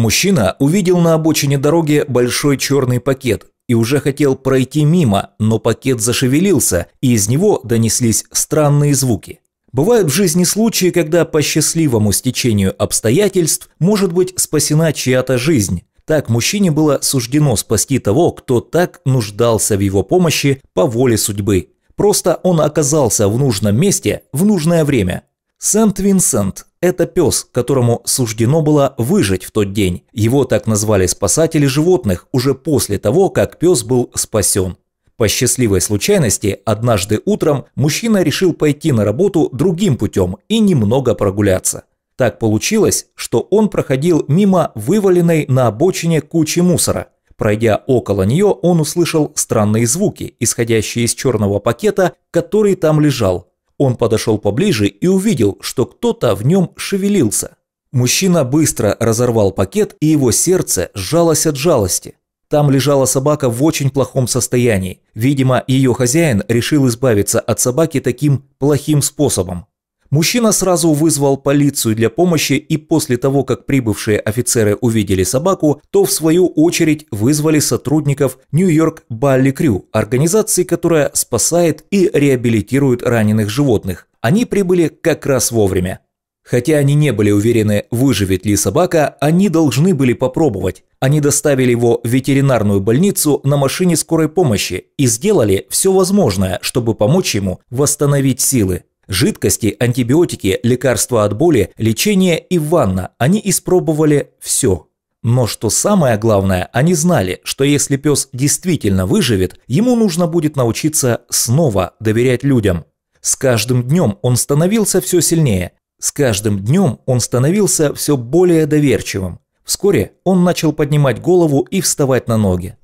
Мужчина увидел на обочине дороги большой черный пакет и уже хотел пройти мимо, но пакет зашевелился, и из него донеслись странные звуки. Бывают в жизни случаи, когда по счастливому стечению обстоятельств может быть спасена чья-то жизнь. Так мужчине было суждено спасти того, кто так нуждался в его помощи по воле судьбы. Просто он оказался в нужном месте в нужное время, Сент-Винсент – это пес, которому суждено было выжить в тот день. Его так назвали спасатели животных уже после того, как пес был спасен. По счастливой случайности, однажды утром мужчина решил пойти на работу другим путем и немного прогуляться. Так получилось, что он проходил мимо вываленной на обочине кучи мусора. Пройдя около нее, он услышал странные звуки, исходящие из черного пакета, который там лежал, он подошел поближе и увидел, что кто-то в нем шевелился. Мужчина быстро разорвал пакет, и его сердце сжалось от жалости. Там лежала собака в очень плохом состоянии. Видимо, ее хозяин решил избавиться от собаки таким плохим способом. Мужчина сразу вызвал полицию для помощи и после того, как прибывшие офицеры увидели собаку, то в свою очередь вызвали сотрудников Нью-Йорк Балли Крю, организации, которая спасает и реабилитирует раненых животных. Они прибыли как раз вовремя. Хотя они не были уверены, выживет ли собака, они должны были попробовать. Они доставили его в ветеринарную больницу на машине скорой помощи и сделали все возможное, чтобы помочь ему восстановить силы. Жидкости, антибиотики, лекарства от боли, лечение и ванна – они испробовали все. Но что самое главное, они знали, что если пес действительно выживет, ему нужно будет научиться снова доверять людям. С каждым днем он становился все сильнее. С каждым днем он становился все более доверчивым. Вскоре он начал поднимать голову и вставать на ноги.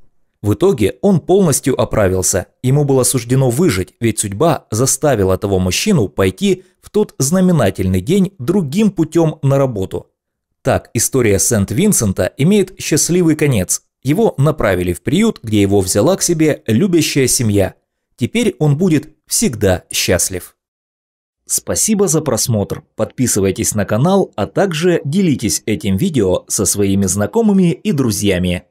В итоге он полностью оправился, ему было суждено выжить, ведь судьба заставила того мужчину пойти в тот знаменательный день другим путем на работу. Так, история Сент-Винсента имеет счастливый конец. Его направили в приют, где его взяла к себе любящая семья. Теперь он будет всегда счастлив. Спасибо за просмотр, подписывайтесь на канал, а также делитесь этим видео со своими знакомыми и друзьями.